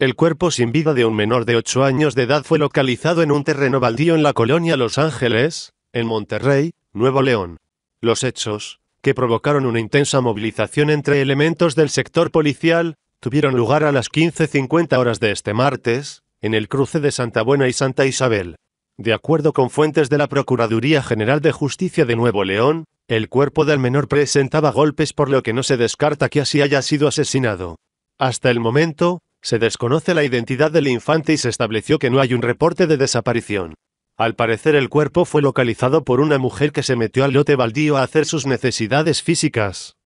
El cuerpo sin vida de un menor de 8 años de edad fue localizado en un terreno baldío en la colonia Los Ángeles, en Monterrey, Nuevo León. Los hechos, que provocaron una intensa movilización entre elementos del sector policial, tuvieron lugar a las 15.50 horas de este martes, en el cruce de Santa Buena y Santa Isabel. De acuerdo con fuentes de la Procuraduría General de Justicia de Nuevo León, el cuerpo del menor presentaba golpes por lo que no se descarta que así haya sido asesinado. Hasta el momento, se desconoce la identidad del infante y se estableció que no hay un reporte de desaparición. Al parecer el cuerpo fue localizado por una mujer que se metió al lote baldío a hacer sus necesidades físicas.